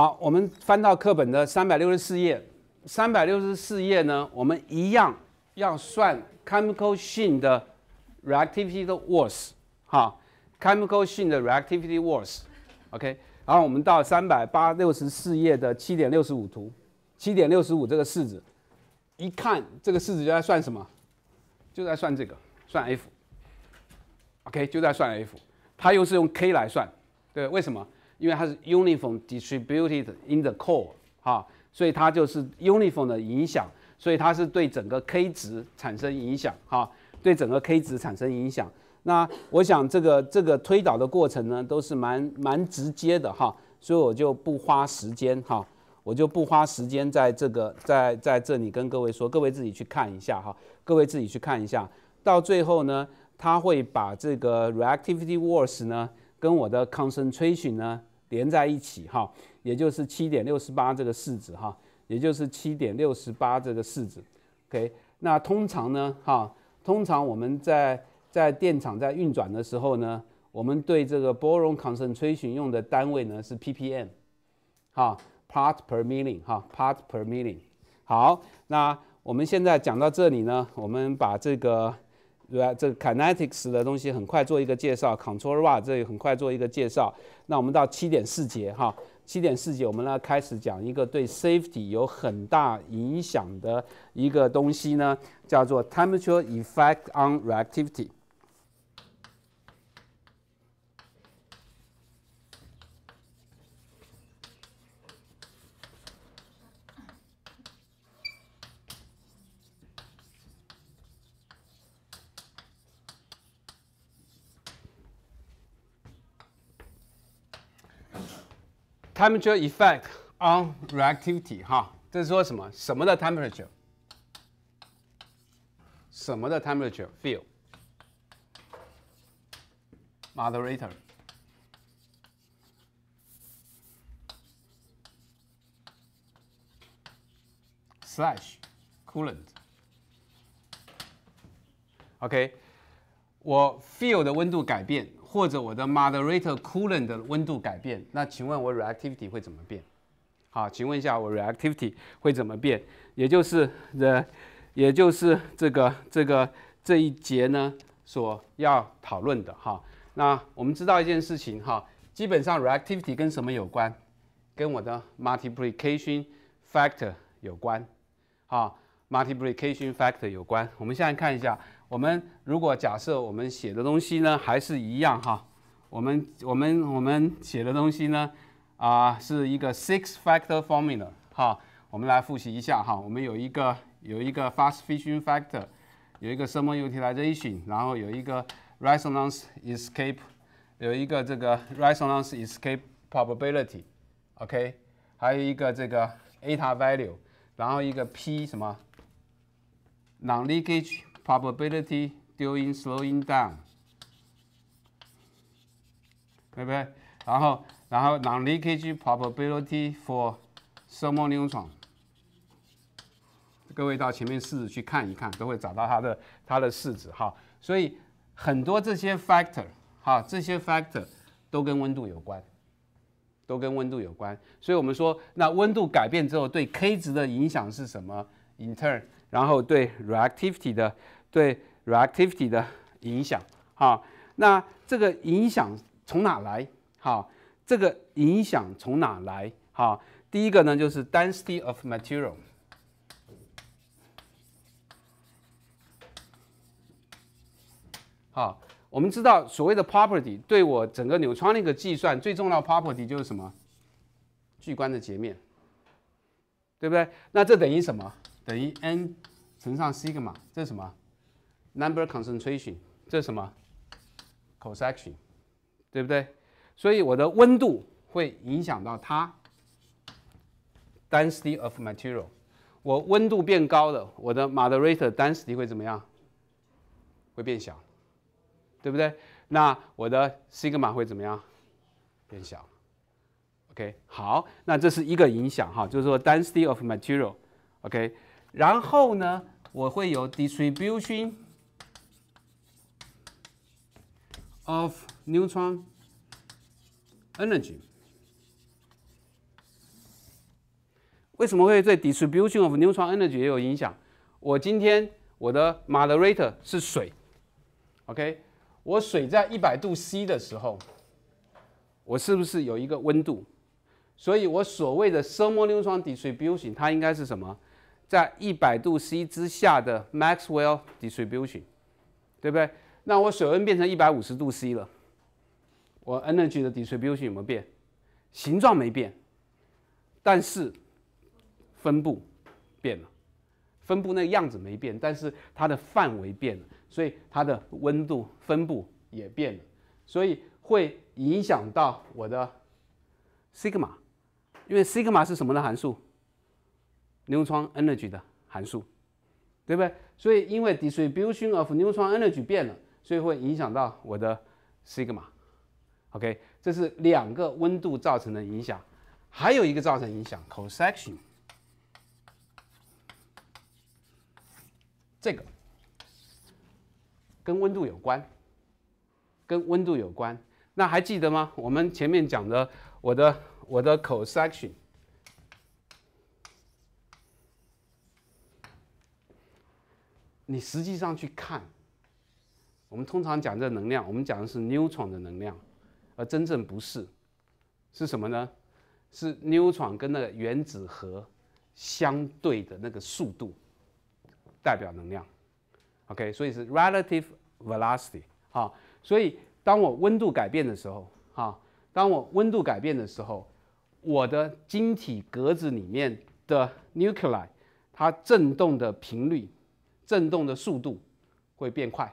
好，我们翻到课本的三百六十四页，三百六十四页呢，我们一样要算 chemical sheen 的 reactivity 的 w a r l s 哈，chemical sheen 的 reactivity w a r l s o k 然后我们到三百八六十四页的七点六十五图，七点六十五这个式子，一看这个式子就在算什么，就在算这个，算 F，OK，就在算 F，它又是用 K 来算，对，为什么？因为它是 uniform distributed in the core 哈，所以它就是 uniform 的影响，所以它是对整个 k 值产生影响哈，对整个 k 值产生影响。那我想这个这个推导的过程呢，都是蛮蛮直接的哈，所以我就不花时间哈，我就不花时间在这个在在这里跟各位说，各位自己去看一下哈，各位自己去看一下。到最后呢，它会把这个 reactivity w a r s 呢，跟我的 concentration 呢。连在一起哈，也就是七点六十八这个式子哈，也就是七点六十八这个式子。OK，那通常呢哈，通常我们在在电厂在运转的时候呢，我们对这个 boron concentration 用的单位呢是 ppm，哈 p a r t per million，哈 p a r t per million。好，那我们现在讲到这里呢，我们把这个。对吧？这个 kinetics 的东西很快做一个介绍，control rod 这也很快做一个介绍。那我们到七点四节哈，七点四节我们呢开始讲一个对 safety 有很大影响的一个东西呢，叫做 temperature effect on reactivity。temperature effect on reactivity 哈，这是说什么？什么的 temperature？什么的 temperature field moderator？slash 我 fuel 的温度改变，或者我的 moderator coolant 的温度改变，那请问我 reactivity 会怎么变？好，请问一下我 reactivity 会怎么变？也就是呃，也就是这个这个这一节呢所要讨论的哈。那我们知道一件事情哈，基本上 reactivity 跟什么有关？跟我的 multiplication factor 有关，啊，multiplication factor 有关。我们现在看一下。我们如果假设我们写的东西呢还是一样哈，我们我们我们写的东西呢啊是一个 six factor formula 哈，我们来复习一下哈，我们有一个有一个 fast fission factor，有一个 thermal utilization，然后有一个 resonance escape，有一个这个 resonance escape probability，OK，还有一个这个 eta value，然后一个 p 什么 non leakage。Probability d o i n g slowing down，对不对？然后，然后，non leakage probability for thermal neutron。各位到前面式子去看一看，都会找到它的它的式子哈。所以很多这些 factor 哈，这些 factor 都跟温度有关，都跟温度有关。所以我们说，那温度改变之后，对 k 值的影响是什么？In turn，然后对 reactivity 的对 reactivity 的影响，好，那这个影响从哪来？好，这个影响从哪来？好，第一个呢就是 density of material。好，我们知道所谓的 property 对我整个纽川那个计算最重要的 property 就是什么？聚光的截面，对不对？那这等于什么？等于 n 乘上西格玛，这是什么？Number concentration 这是什么 c o s a c t i o n 对不对？所以我的温度会影响到它。Density of material，我温度变高了，我的 Moderator density 会怎么样？会变小，对不对？那我的 sigma 会怎么样？变小。OK，好，那这是一个影响哈，就是说 density of material。OK，然后呢，我会有 distribution。of neutron energy，为什么会对 distribution of neutron energy 也有影响？我今天我的 moderator 是水，OK，我水在一百度 C 的时候，我是不是有一个温度？所以我所谓的 t h e r m o neutron distribution，它应该是什么？在一百度 C 之下的 Maxwell distribution，对不对？那我水温变成一百五十度 C 了，我 energy 的 distribution 有没有变？形状没变，但是分布变了。分布那样子没变，但是它的范围变了，所以它的温度分布也变了。所以会影响到我的 sigma，因为 sigma 是什么的函数？牛顿 energy 的函数，对不对？所以因为 distribution of n e u t o n energy 变了。所以会影响到我的 sigma。o k 这是两个温度造成的影响，还有一个造成影响 c o s s e c t i o n 这个跟温度有关，跟温度有关。那还记得吗？我们前面讲的，我的我的 c o s s e c t i o n 你实际上去看。我们通常讲这能量，我们讲的是 neutron 的能量，而真正不是，是什么呢？是 neutron 跟那个原子核相对的那个速度，代表能量。OK，所以是 relative velocity。好，所以当我温度改变的时候，哈，当我温度改变的时候，我的晶体格子里面的 nuclei，它振动的频率、振动的速度会变快。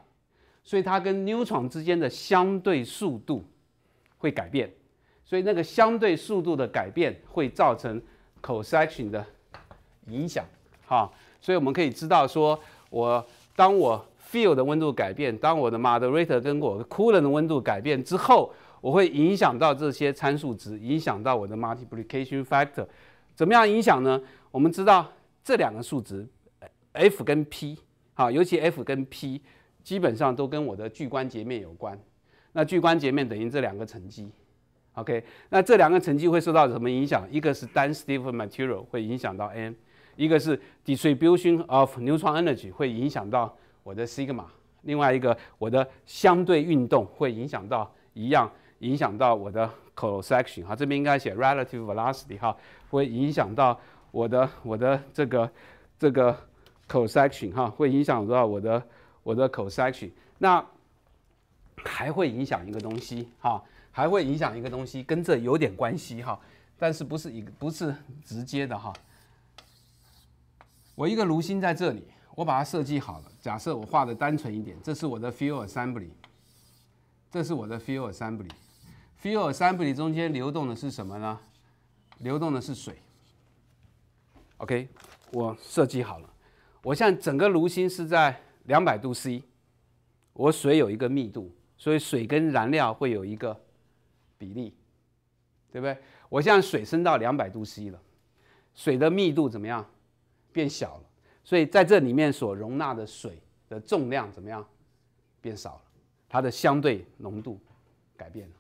所以它跟 n e o n 之间的相对速度会改变，所以那个相对速度的改变会造成 c o s e c t i o n 的影响，哈。所以我们可以知道，说我当我 field 的温度改变，当我的 moderator 跟我的 c o o l a n t 的温度改变之后，我会影响到这些参数值，影响到我的 multiplication factor，怎么样影响呢？我们知道这两个数值 f 跟 p，哈，尤其 f 跟 p。基本上都跟我的聚关节面有关，那聚关节面等于这两个沉积，OK，那这两个沉积会受到什么影响？一个是，dun stiff material，会影响到 n，一个是，distribution of neutron energy，会影响到我的 sigma，另外一个我的相对运动会影响到一样，影响到我的 c o s e c t i o n 哈，这边应该写 relative velocity，哈，会影响到我的我的这个这个 c o s e c t i o n 哈，会影响到我的。我的口塞去，那还会影响一个东西哈，还会影响一个东西，跟这有点关系哈，但是不是一不是直接的哈。我一个炉芯在这里，我把它设计好了。假设我画的单纯一点，这是我的 fuel assembly，这是我的 fuel assembly。fuel assembly 中间流动的是什么呢？流动的是水。OK，我设计好了。我现在整个炉芯是在。两百度 C，我水有一个密度，所以水跟燃料会有一个比例，对不对？我现在水升到两百度 C 了，水的密度怎么样？变小了，所以在这里面所容纳的水的重量怎么样？变少了，它的相对浓度改变了，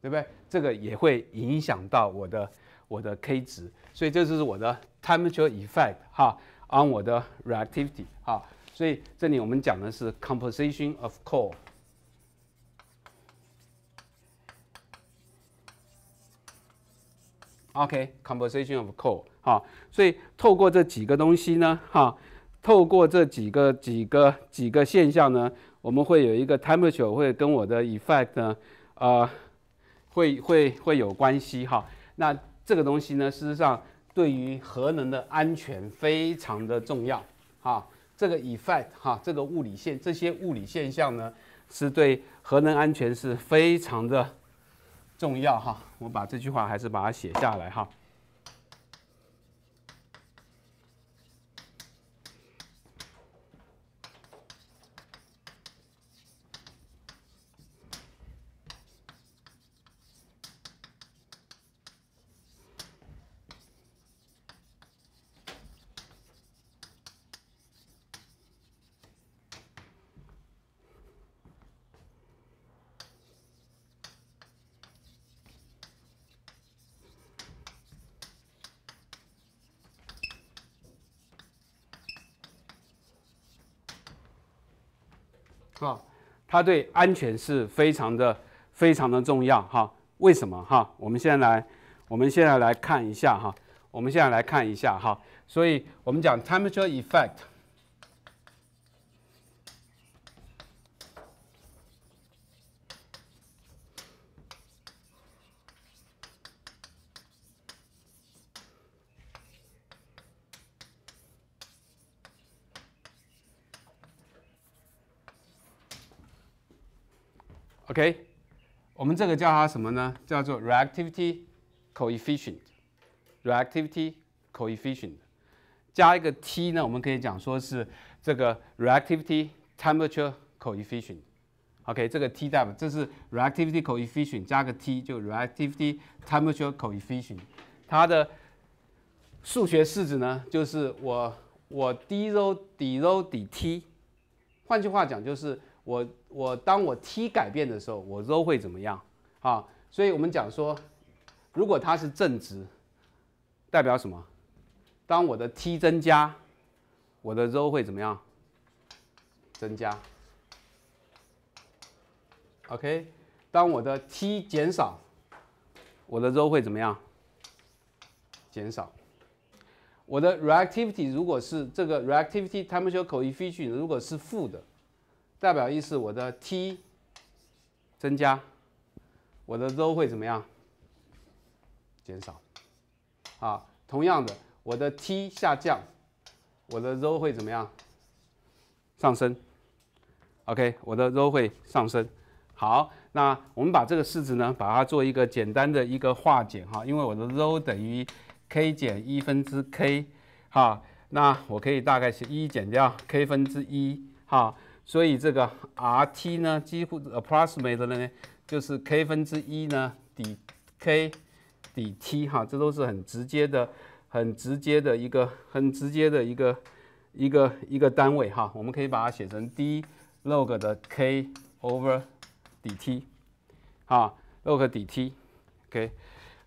对不对？这个也会影响到我的我的 K 值，所以这就是我的 temperature effect 哈，on 我的 reactivity 哈。所以这里我们讲的是 composition of c o a l OK，composition of c o a l 哈，所以透过这几个东西呢哈，透过这几个几个几个现象呢，我们会有一个 temperature 会跟我的 effect 呢，呃，会会会有关系哈。那这个东西呢，事实上对于核能的安全非常的重要哈。这个 effect 哈，这个物理现这些物理现象呢，是对核能安全是非常的重要哈。我把这句话还是把它写下来哈。是吧？它对安全是非常的、非常的重要，哈。为什么？哈？我们现在来，我们现在来看一下，哈。我们现在来看一下，哈。所以，我们讲 temperature effect。OK，我们这个叫它什么呢？叫做 reactivity coefficient。reactivity coefficient 加一个 T 呢，我们可以讲说是这个 reactivity temperature coefficient。OK，这个 T 代表这是 reactivity coefficient 加个 T 就 reactivity temperature coefficient。它的数学式子呢，就是我我 dρ dρ dT。换句话讲，就是我。我当我 T 改变的时候，我 ρ 会怎么样啊？所以，我们讲说，如果它是正值，代表什么？当我的 T 增加，我的 ρ 会怎么样？增加。OK，当我的 T 减少，我的 ρ 会怎么样？减少。我的 reactivity 如果是这个 reactivity temperature coefficient 如果是负的。代表一是我的 T 增加，我的 ρ 会怎么样？减少。啊，同样的，我的 T 下降，我的 ρ 会怎么样？上升。OK，我的 ρ 会上升。好，那我们把这个式子呢，把它做一个简单的一个化简哈，因为我的 ρ 等于 k 减一分之 k，哈，那我可以大概写一减掉 k 分之一，哈。所以这个 R T 呢，几乎 approximate 的呢，就是 k 分之一呢，底 k 底 t 哈，这都是很直接的，很直接的一个，很直接的一个，一个一个单位哈，我们可以把它写成 d log 的 k over 底 t 哈，log 底 t，OK，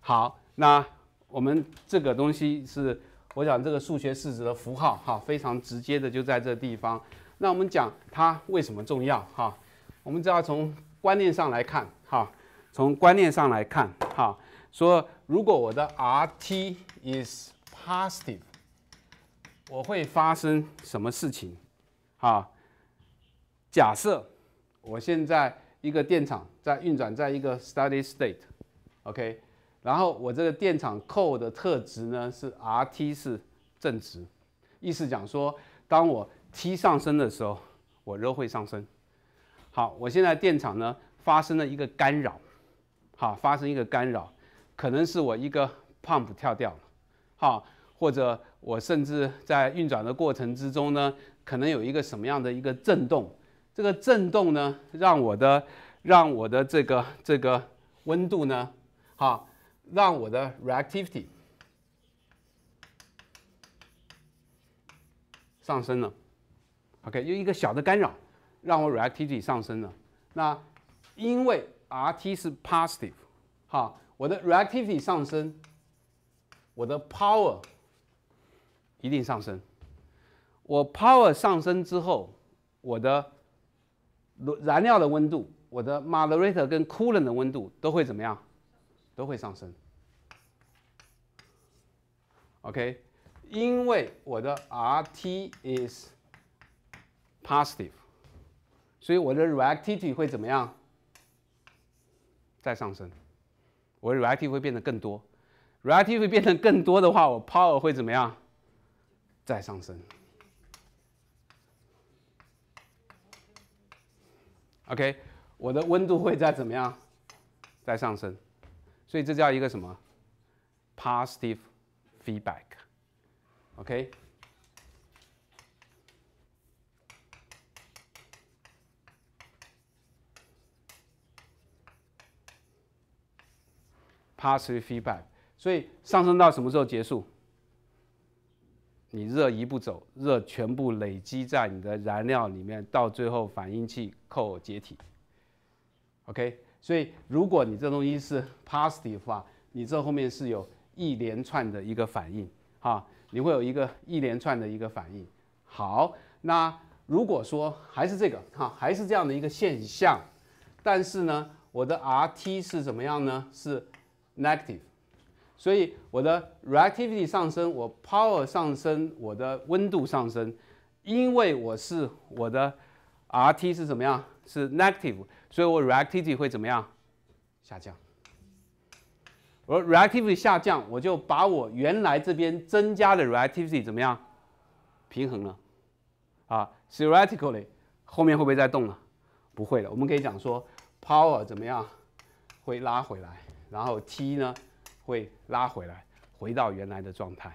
好，那我们这个东西是，我想这个数学式子的符号哈，非常直接的就在这地方。那我们讲它为什么重要哈？我们就要从观念上来看哈，从观念上来看哈，说如果我的 RT is positive，我会发生什么事情？哈，假设我现在一个电厂在运转在一个 steady state，OK，然后我这个电厂扣的特值呢是 RT 是正值，意思讲说当我 T 上升的时候，我热会上升。好，我现在电场呢发生了一个干扰，好，发生一个干扰，可能是我一个 pump 跳掉了，好，或者我甚至在运转的过程之中呢，可能有一个什么样的一个震动，这个震动呢让我的让我的这个这个温度呢，好，让我的 reactivity 上升了。OK，有一个小的干扰，让我 reactivity 上升了。那因为 RT 是 positive，好，我的 reactivity 上升，我的 power 一定上升。我 power 上升之后，我的燃料的温度，我的 moderator 跟 c o o l a n t 的温度都会怎么样？都会上升。OK，因为我的 RT is Positive，所以我的 reactivity 会怎么样？再上升，我的 reactivity 会变得更多，reactivity 会变得更多的话，我 power 会怎么样？再上升。OK，我的温度会再怎么样？再上升，所以这叫一个什么？Positive feedback，OK。Positive feedback，所以上升到什么时候结束？你热一步走，热全部累积在你的燃料里面，到最后反应器扣解体。OK，所以如果你这东西是 positive 的话，你这后面是有一连串的一个反应，哈，你会有一个一连串的一个反应。好，那如果说还是这个，哈，还是这样的一个现象，但是呢，我的 RT 是怎么样呢？是 Negative，所以我的 reactivity 上升，我 power 上升，我的温度上升，因为我是我的 RT 是怎么样？是 negative，所以我 reactivity 会怎么样？下降。我 reactivity 下降，我就把我原来这边增加的 reactivity 怎么样？平衡了。啊，theoretically 后面会不会再动了？不会了。我们可以讲说 power 怎么样？会拉回来。然后 T 呢会拉回来，回到原来的状态。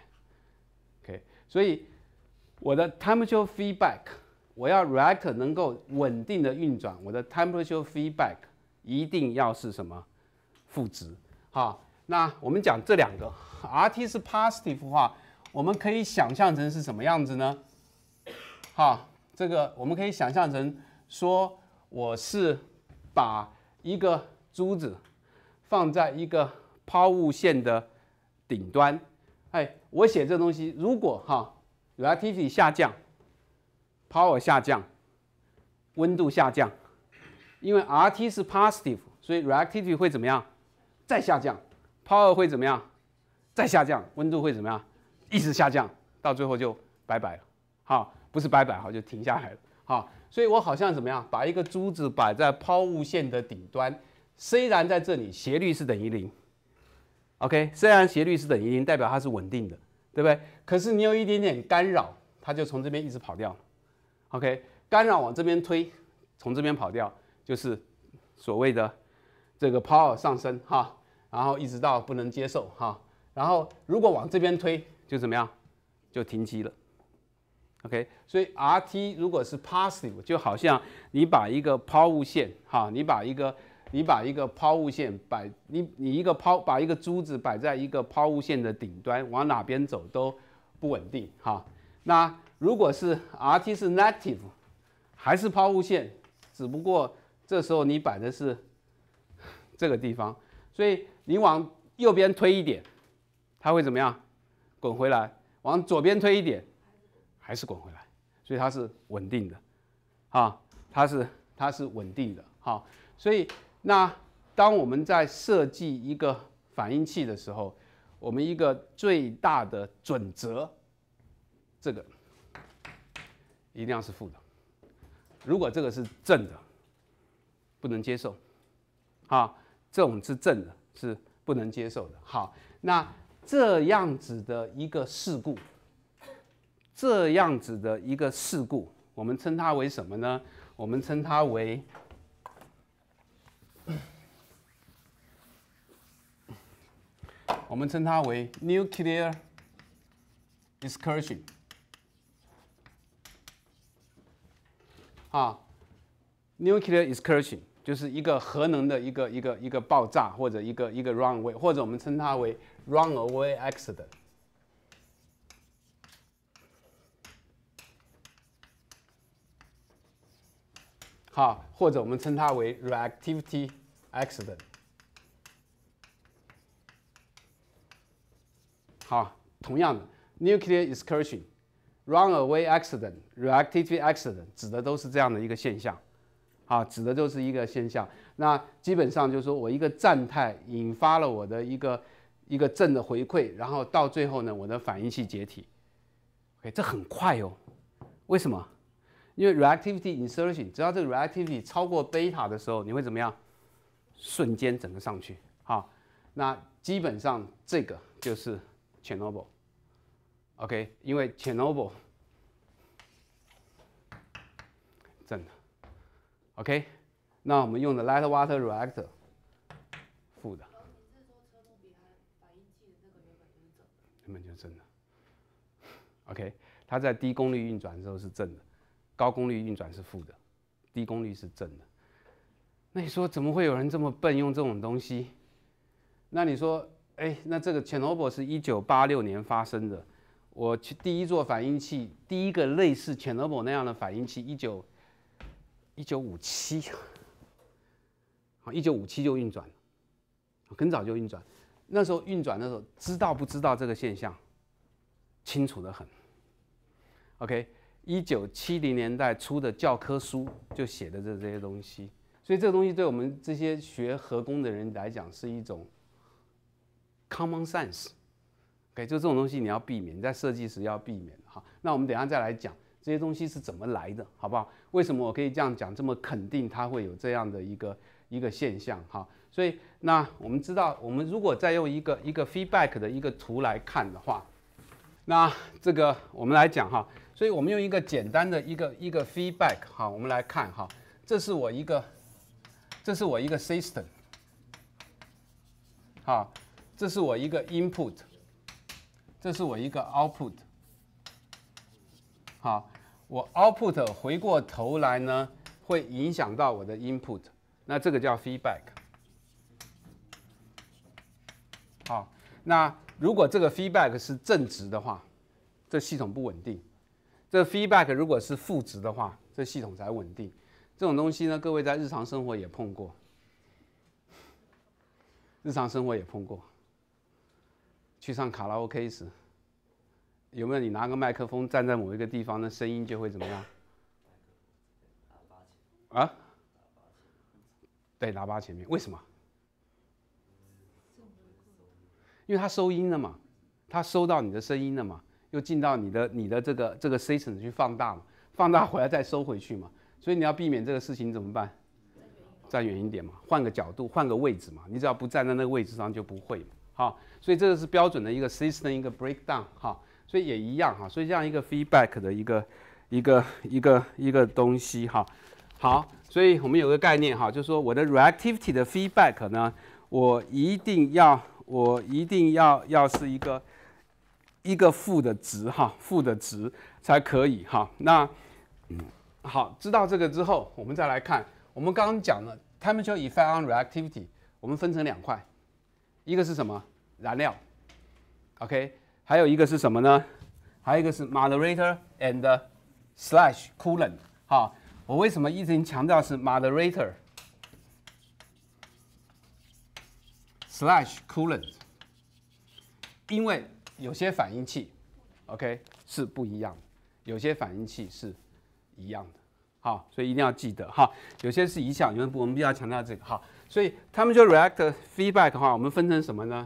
OK，所以我的 temperature feedback，我要 react 能够稳定的运转，我的 temperature feedback 一定要是什么负值？哈，那我们讲这两个，RT 是 positive 的话，我们可以想象成是什么样子呢？好，这个我们可以想象成说我是把一个珠子。放在一个抛物线的顶端，哎，我写这东西，如果哈，reactivity 下降，power 下降，温度下降，因为 Rt 是 positive，所以 reactivity 会怎么样，再下降，power 会怎么样，再下降，温度会怎么样，一直下降，到最后就拜拜了，好，不是拜拜，好就停下来了，好，所以我好像怎么样，把一个珠子摆在抛物线的顶端。虽然在这里斜率是等于零，OK，虽然斜率是等于零，代表它是稳定的，对不对？可是你有一点点干扰，它就从这边一直跑掉，OK，干扰往这边推，从这边跑掉，就是所谓的这个 power 上升哈，然后一直到不能接受哈，然后如果往这边推就怎么样，就停机了，OK，所以 RT 如果是 positive，就好像你把一个抛物线哈，你把一个你把一个抛物线摆，你你一个抛把一个珠子摆在一个抛物线的顶端，往哪边走都不稳定哈。那如果是 Rt 是 negative，还是抛物线，只不过这时候你摆的是 这个地方，所以你往右边推一点，它会怎么样？滚回来。往左边推一点，还是滚回来。所以它是稳定的，哈，它是它是稳定的，好，所以。那当我们在设计一个反应器的时候，我们一个最大的准则，这个一定要是负的。如果这个是正的，不能接受。啊，这种是正的，是不能接受的。好，那这样子的一个事故，这样子的一个事故，我们称它为什么呢？我们称它为。我们称它为 nuclear excursion，啊，nuclear excursion 就是一个核能的一个一个一个爆炸，或者一个一个 runaway，或者我们称它为 runaway accident，好，或者我们称它为 reactivity accident。好，同样的，nuclear excursion、runaway accident、reactivity accident 指的都是这样的一个现象，啊，指的就是一个现象。那基本上就是说我一个站态引发了我的一个一个正的回馈，然后到最后呢，我的反应器解体。OK，这很快哦，为什么？因为 reactivity insertion，只要这个 reactivity 超过贝塔的时候，你会怎么样？瞬间整个上去。好，那基本上这个就是。Chernobyl，OK，因为 Chernobyl 正的，OK，那我们用的 Light Water Reactor 负的。根本就正的，OK，它在低功率运转的时候是正的，高功率运转是负的，低功率是正的。那你说怎么会有人这么笨用这种东西？那你说？哎，那这个 o b 诺贝是一九八六年发生的。我去第一座反应器，第一个类似 o b 诺贝那样的反应器，一九一九五七，好，一九五七就运转了，很早就运转。那时候运转的时候，知道不知道这个现象，清楚的很。OK，一九七零年代初的教科书就写的这这些东西，所以这个东西对我们这些学核工的人来讲是一种。Common sense，OK，就这种东西你要避免。在设计时要避免哈。那我们等下再来讲这些东西是怎么来的，好不好？为什么我可以这样讲？这么肯定它会有这样的一个一个现象哈。所以那我们知道，我们如果再用一个一个 feedback 的一个图来看的话，那这个我们来讲哈。所以我们用一个简单的一个一个 feedback 哈，我们来看哈。这是我一个，这是我一个 system，哈。这是我一个 input，这是我一个 output。好，我 output 回过头来呢，会影响到我的 input，那这个叫 feedback。好，那如果这个 feedback 是正值的话，这系统不稳定；这 feedback 如果是负值的话，这系统才稳定。这种东西呢，各位在日常生活也碰过，日常生活也碰过。去上卡拉 OK 时，有没有你拿个麦克风站在某一个地方的声音就会怎么样？啊？对，喇叭前面，为什么？因为它收音了嘛，它收到你的声音了嘛，又进到你的你的这个这个 s e s t i o n 去放大嘛，放大回来再收回去嘛，所以你要避免这个事情怎么办？站远一点嘛，换个角度，换个位置嘛，你只要不站在那个位置上就不会嘛。好，所以这个是标准的一个 system 一个 breakdown 哈，所以也一样哈，所以这样一个 feedback 的一个一个一个一个东西哈，好，所以我们有个概念哈，就是说我的 reactivity 的 feedback 呢，我一定要我一定要要是一个一个负的值哈，负的值才可以哈，那嗯，好，知道这个之后，我们再来看，我们刚刚讲了 temperature effect on reactivity，我们分成两块。一个是什么燃料？OK，还有一个是什么呢？还有一个是 moderator and slash coolant。好，我为什么一直强调是 moderator slash coolant？因为有些反应器，OK，是不一样的；有些反应器是一样的。好，所以一定要记得哈，有些是一项，我们我们比较强调这个哈。所以他们就 react feedback 的话，我们分成什么呢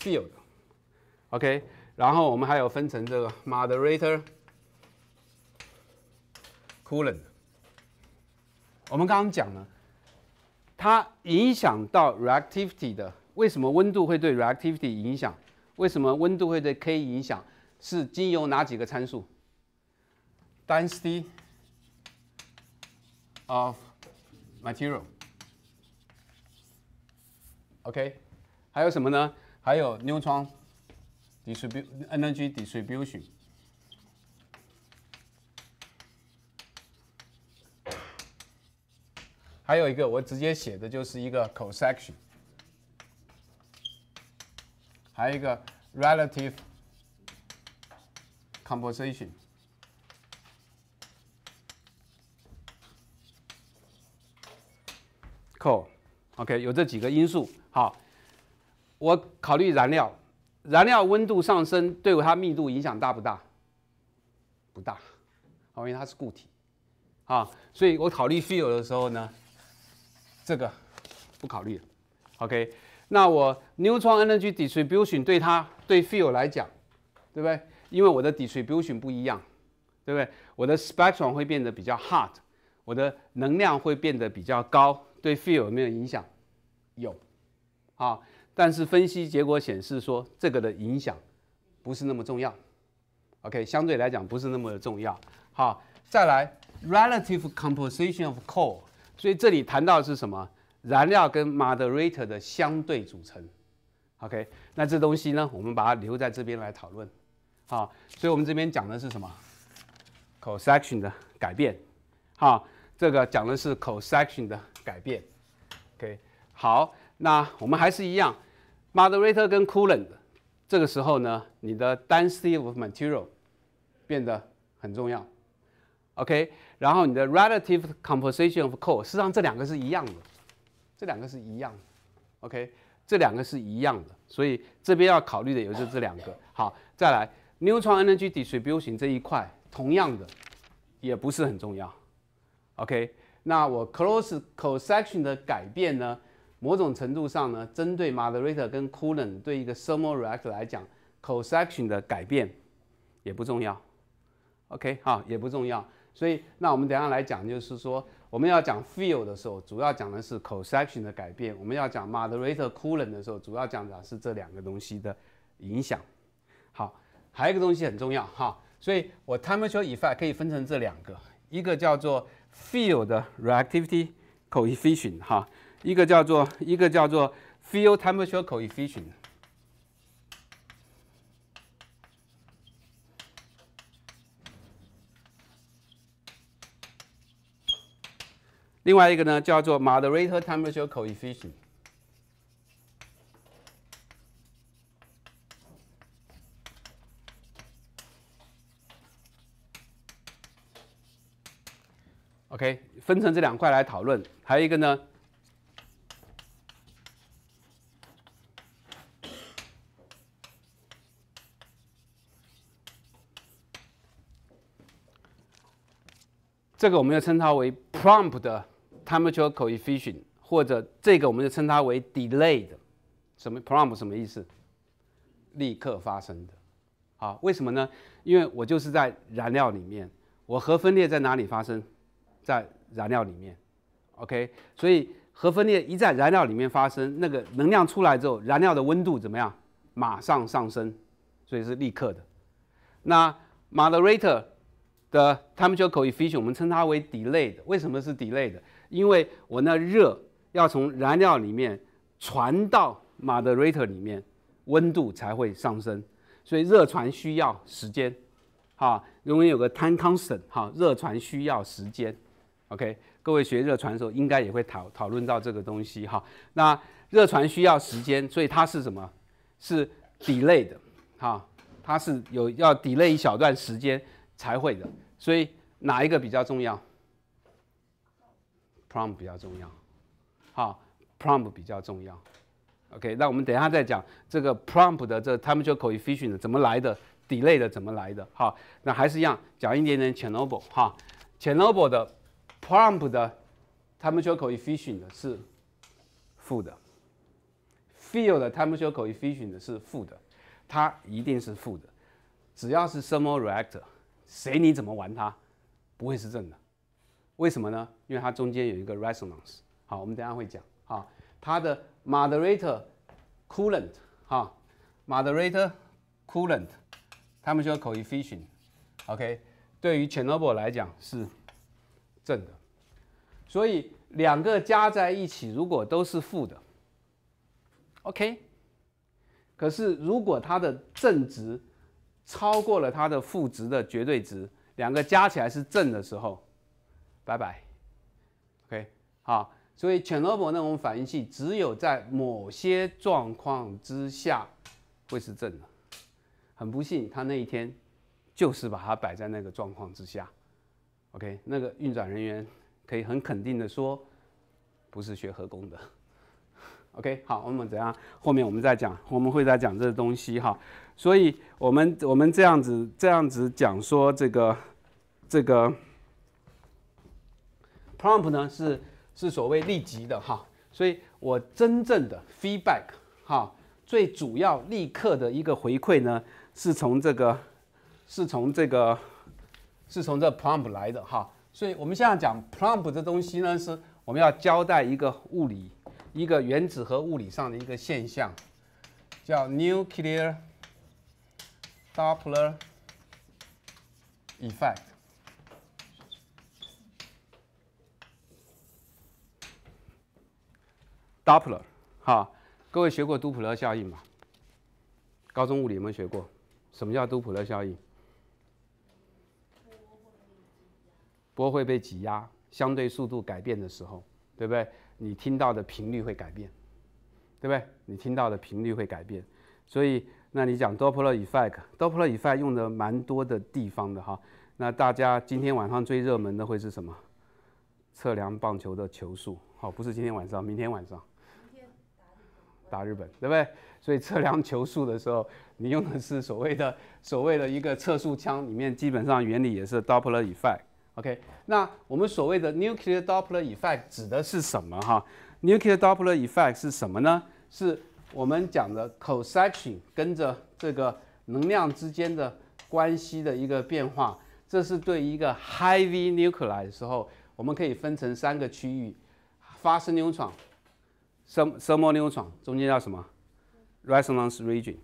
？Field，OK，然后我们还有分成这个 m o d e r a t o r c o o l a n t 我们刚刚讲了，它影响到 reactivity 的，为什么温度会对 reactivity 影响？为什么温度会对 k 影响？是经由哪几个参数？Density of material。OK，还有什么呢？还有 neutron distribution，energy distribution，还有一个我直接写的就是一个 c o s e c t i o n 还有一个 relative composition，c o e OK，有这几个因素。好，我考虑燃料，燃料温度上升对它密度影响大不大？不大，因为它是固体。啊，所以我考虑 fuel 的时候呢，这个不考虑了。OK，那我 neutron energy distribution 对它对 fuel 来讲，对不对？因为我的 distribution 不一样，对不对？我的 spectrum 会变得比较 hard，我的能量会变得比较高。对 f e e l 有没有影响？有，啊，但是分析结果显示说，这个的影响不是那么重要。OK，相对来讲不是那么的重要。好，再来 relative composition of coal，所以这里谈到的是什么？燃料跟 moderator 的相对组成。OK，那这东西呢，我们把它留在这边来讨论。好，所以我们这边讲的是什么 c o m p o s c t i o n 的改变。好，这个讲的是 c o m p o s c t i o n 的。改变，OK，好，那我们还是一样，moderator 跟 coolant，这个时候呢，你的 density of material 变得很重要，OK，然后你的 relative composition of c o a e 实际上这两个是一样的，这两个是一样的，OK，这两个是一样的，所以这边要考虑的也就这两个，好，再来，neutron energy distribution 这一块，同样的，也不是很重要，OK。那我 close cosection 的改变呢，某种程度上呢，针对 moderator 跟 coolant 对一个 Thermal Reactor 来讲，cosection 的改变也不重要。OK 好，也不重要。所以那我们等下来讲，就是说我们要讲 feel 的时候，主要讲的是 cosection 的改变。我们要讲 moderator coolant 的时候，主要讲的是这两个东西的影响。好，还有一个东西很重要哈，所以我 temperature effect 可以分成这两个，一个叫做。field reactivity coefficient 哈，一个叫做一个叫做 field temperature coefficient。另外一个呢，叫做 moderator temperature coefficient。分成这两块来讨论，还有一个呢，这个我们就称它为 prompt 的 temperature coefficient，或者这个我们就称它为 delayed。什么 prompt 什么意思？立刻发生的。好，为什么呢？因为我就是在燃料里面，我核分裂在哪里发生，在燃料里面，OK，所以核分裂一在燃料里面发生，那个能量出来之后，燃料的温度怎么样？马上上升，所以是立刻的。那 moderator 的 u 们 e coefficient，我们称它为 delay 的。为什么是 delay 的？因为我那热要从燃料里面传到 moderator 里面，温度才会上升，所以热传需要时间，哈，因为有个 time constant，哈，热传需要时间。OK，各位学热传的时候应该也会讨讨论到这个东西哈。那热传需要时间，所以它是什么？是 delay 的哈，它是有要 delay 一小段时间才会的。所以哪一个比较重要？prompt 比较重要，好，prompt 比较重要。OK，那我们等一下再讲这个 prompt 的这他们就可以 f i c i o n 的怎么来的，delay 的怎么来的哈。那还是一样讲一点点 Chernobyl 哈，Chernobyl 的。Prompt 的，他们说叫 e c o e f f i c i e n t 是负的，Field 的，他们说叫 e c o e f f i c i e n t 是负的，它一定是负的。只要是 t h e r m a l reactor，谁你怎么玩它，不会是正的。为什么呢？因为它中间有一个 resonance。好，我们等下会讲。好，它的 moderator coolant，哈，moderator coolant，t e m p efficiency，OK，r r a t u e e c o 对于 Chernobyl 来讲是正的。所以两个加在一起，如果都是负的，OK。可是如果它的正值超过了它的负值的绝对值，两个加起来是正的时候，拜拜，OK。好，所以 Chernobyl 那种反应器只有在某些状况之下会是正的。很不幸，他那一天就是把它摆在那个状况之下，OK。那个运转人员。可以很肯定的说，不是学核工的。OK，好，我们怎样？后面我们再讲，我们会再讲这个东西哈。所以，我们我们这样子这样子讲说，这个这个 prompt 呢是是所谓立即的哈。所以我真正的 feedback 哈，最主要立刻的一个回馈呢，是从这个是从这个是从这 prompt 来的哈。所以，我们现在讲 p l u m p 的这东西呢，是我们要交代一个物理、一个原子核物理上的一个现象，叫 nuclear Doppler effect。Doppler，哈，各位学过杜普勒效应吗？高中物理有没有学过，什么叫杜普勒效应？不会被挤压，相对速度改变的时候，对不对？你听到的频率会改变，对不对？你听到的频率会改变。所以，那你讲 Doppler effect，Doppler effect 用的蛮多的地方的哈。那大家今天晚上最热门的会是什么？测量棒球的球速。好，不是今天晚上，明天晚上打日本，对不对？所以测量球速的时候，你用的是所谓的所谓的一个测速枪，里面基本上原理也是 Doppler effect。OK，那我们所谓的 nuclear Doppler effect 指的是什么哈？nuclear Doppler effect 是什么呢？是我们讲的 cosection 跟着这个能量之间的关系的一个变化。这是对一个 high v nuclear 的时候，我们可以分成三个区域：发生 neutron，中间叫什么？resonance region。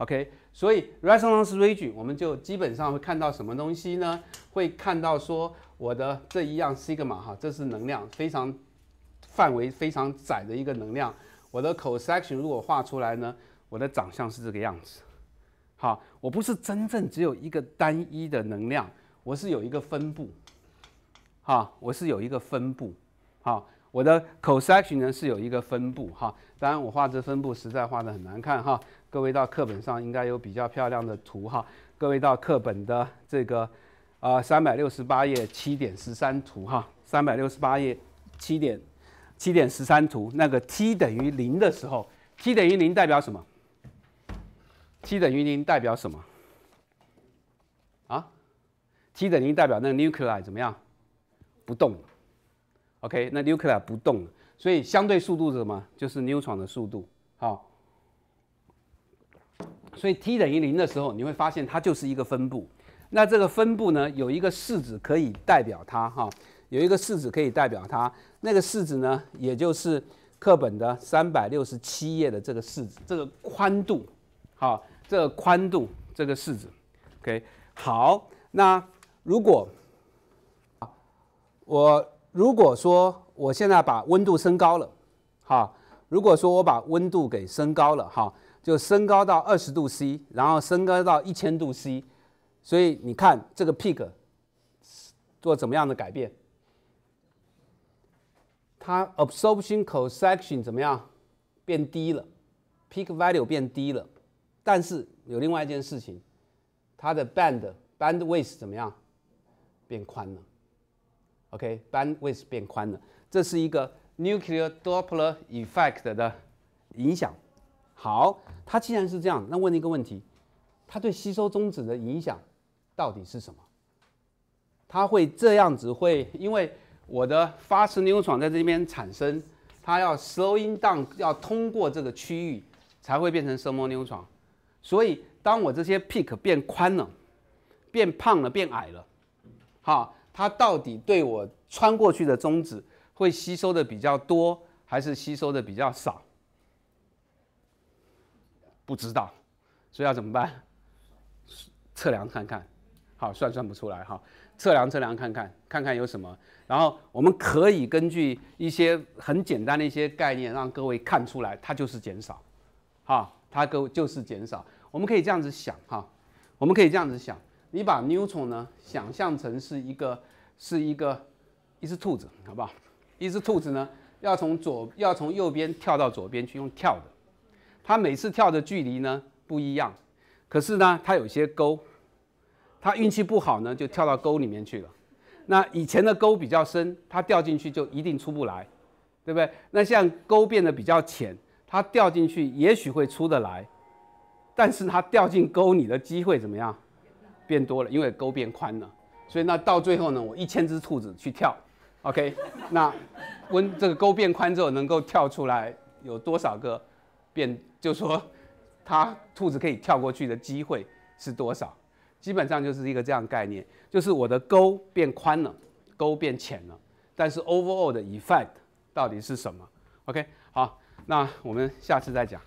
OK，所以 resonance region 我们就基本上会看到什么东西呢？会看到说我的这一样 sigma 哈，这是能量非常范围非常窄的一个能量。我的 cross section 如果画出来呢，我的长相是这个样子。好，我不是真正只有一个单一的能量，我是有一个分布。好，我是有一个分布。好，我的 cross section 呢是有一个分布。哈，当然我画这分布实在画的很难看。哈。各位到课本上应该有比较漂亮的图哈，各位到课本的这个，呃，三百六十八页七点十三图哈，三百六十八页七点，七点十三图，那个 t 等于零的时候，t 等于零代表什么？t 等于零代表什么？啊？t 等于零代表那 nuclei 怎么样？不动。OK，那 nuclei 不动，所以相对速度是什么？就是牛闯的速度，好。所以 T 等于零的时候，你会发现它就是一个分布。那这个分布呢，有一个式子可以代表它哈，有一个式子可以代表它。那个式子呢，也就是课本的三百六十七页的这个式子，这个宽度，好，这个宽度这个式子。OK，好，那如果我如果说我现在把温度升高了，哈，如果说我把温度给升高了，哈。就升高到二十度 C，然后升高到一千度 C，所以你看这个 peak 做怎么样的改变？它 absorption c o e c t i o i n 怎么样变低了？peak value 变低了，但是有另外一件事情，它的 band bandwidth 怎么样变宽了？OK，bandwidth 变宽了，这是一个 nuclear Doppler effect 的影响。好，它既然是这样，那问一个问题，它对吸收中子的影响到底是什么？它会这样子会，因为我的 fast neutron 在这边产生，它要 slowing down，要通过这个区域才会变成 thermal neutron。所以，当我这些 peak 变宽了、变胖了、变矮了，好，它到底对我穿过去的中子会吸收的比较多，还是吸收的比较少？不知道，所以要怎么办？测量看看，好算算不出来哈。测量测量看看，看看有什么。然后我们可以根据一些很简单的一些概念，让各位看出来它就是减少，哈，它够就是减少。我们可以这样子想哈，我们可以这样子想，你把 neutron 呢想象成是一个，是一个一只兔子，好不好？一只兔子呢要从左要从右边跳到左边去，用跳的。它每次跳的距离呢不一样，可是呢它有些沟，它运气不好呢就跳到沟里面去了。那以前的沟比较深，它掉进去就一定出不来，对不对？那像沟变得比较浅，它掉进去也许会出得来，但是它掉进沟里的机会怎么样？变多了，因为沟变宽了。所以那到最后呢，我一千只兔子去跳，OK？那温这个沟变宽之后能够跳出来有多少个？变，就说它兔子可以跳过去的机会是多少？基本上就是一个这样概念，就是我的沟变宽了，沟变浅了，但是 overall 的 effect 到底是什么？OK，好，那我们下次再讲。